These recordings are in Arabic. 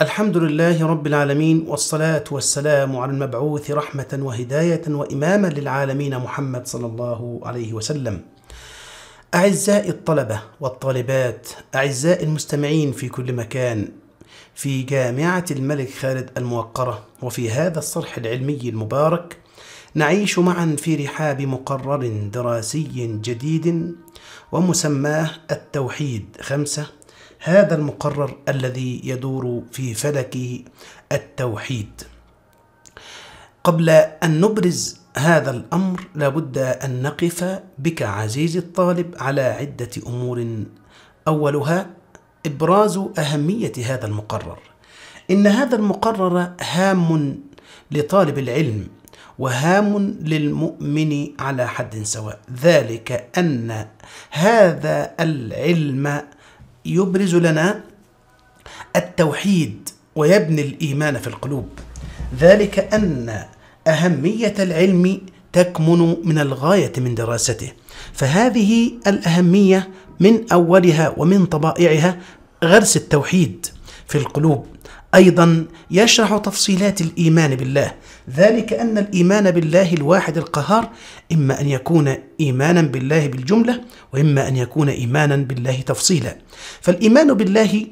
الحمد لله رب العالمين والصلاة والسلام على المبعوث رحمة وهداية وإماما للعالمين محمد صلى الله عليه وسلم. أعزائي الطلبة والطالبات، أعزائي المستمعين في كل مكان، في جامعة الملك خالد الموقرة وفي هذا الصرح العلمي المبارك نعيش معا في رحاب مقرر دراسي جديد ومسماه التوحيد خمسة هذا المقرر الذي يدور في فلك التوحيد قبل ان نبرز هذا الامر لابد ان نقف بك عزيزي الطالب على عده امور اولها ابراز اهميه هذا المقرر ان هذا المقرر هام لطالب العلم وهام للمؤمن على حد سواء ذلك ان هذا العلم يبرز لنا التوحيد ويبني الايمان في القلوب ذلك ان اهميه العلم تكمن من الغايه من دراسته فهذه الاهميه من اولها ومن طبائعها غرس التوحيد في القلوب ايضا يشرح تفصيلات الايمان بالله ذلك ان الايمان بالله الواحد القهار اما ان يكون ايمانا بالله بالجمله واما ان يكون ايمانا بالله تفصيلا فالايمان بالله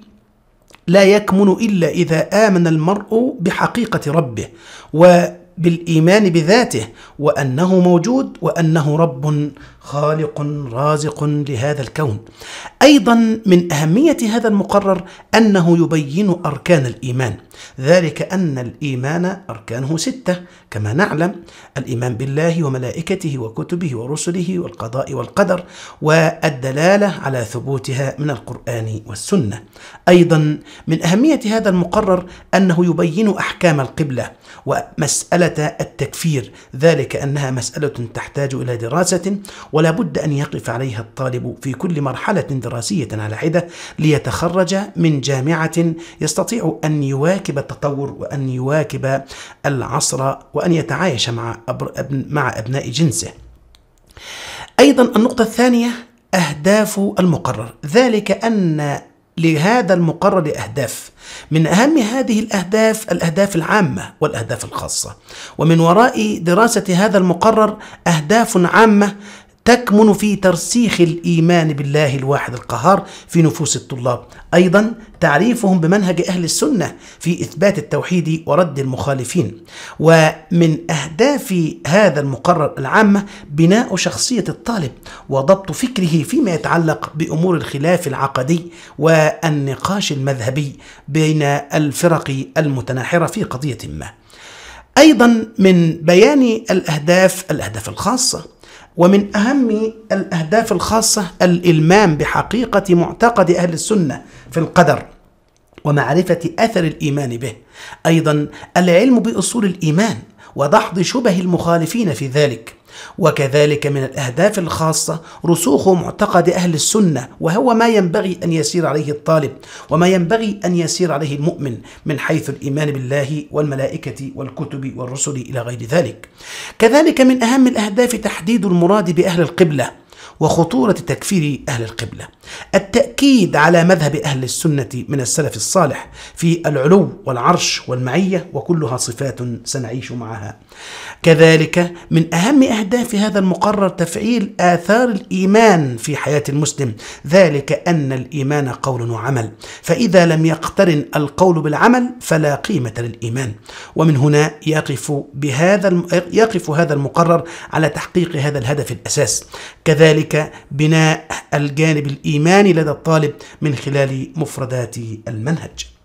لا يكمن الا اذا امن المرء بحقيقه ربه وبالإيمان بذاته وانه موجود وانه رب خالق رازق لهذا الكون ايضا من اهميه هذا المقرر انه يبين اركان الايمان ذلك ان الايمان اركانه سته كما نعلم الايمان بالله وملائكته وكتبه ورسله والقضاء والقدر والدلاله على ثبوتها من القران والسنه ايضا من اهميه هذا المقرر انه يبين احكام القبله ومساله التكفير ذلك انها مساله تحتاج الى دراسه ولا بد أن يقف عليها الطالب في كل مرحلة دراسية على حدة ليتخرج من جامعة يستطيع أن يواكب التطور وأن يواكب العصر وأن يتعايش مع مع أبناء جنسه. أيضا النقطة الثانية أهداف المقرر، ذلك أن لهذا المقرر أهداف من أهم هذه الأهداف الأهداف العامة والأهداف الخاصة ومن وراء دراسة هذا المقرر أهداف عامة تكمن في ترسيخ الإيمان بالله الواحد القهار في نفوس الطلاب أيضا تعريفهم بمنهج أهل السنة في إثبات التوحيد ورد المخالفين ومن أهداف هذا المقرر العامة بناء شخصية الطالب وضبط فكره فيما يتعلق بأمور الخلاف العقدي والنقاش المذهبي بين الفرق المتناحرة في قضية ما أيضا من بيان الأهداف الأهداف الخاصة ومن أهم الأهداف الخاصة الإلمام بحقيقة معتقد أهل السنة في القدر ومعرفة أثر الإيمان به أيضا العلم بأصول الإيمان ودحض شبه المخالفين في ذلك وكذلك من الأهداف الخاصة رسوخ معتقد أهل السنة وهو ما ينبغي أن يسير عليه الطالب وما ينبغي أن يسير عليه المؤمن من حيث الإيمان بالله والملائكة والكتب والرسل إلى غير ذلك كذلك من أهم الأهداف تحديد المراد بأهل القبلة وخطورة تكفير أهل القبلة التأكيد على مذهب أهل السنة من السلف الصالح في العلو والعرش والمعية وكلها صفات سنعيش معها كذلك من أهم أهداف هذا المقرر تفعيل آثار الإيمان في حياة المسلم ذلك أن الإيمان قول وعمل فإذا لم يقترن القول بالعمل فلا قيمة للإيمان ومن هنا يقف بهذا يقف هذا المقرر على تحقيق هذا الهدف الأساس كذلك وذلك بناء الجانب الإيماني لدى الطالب من خلال مفردات المنهج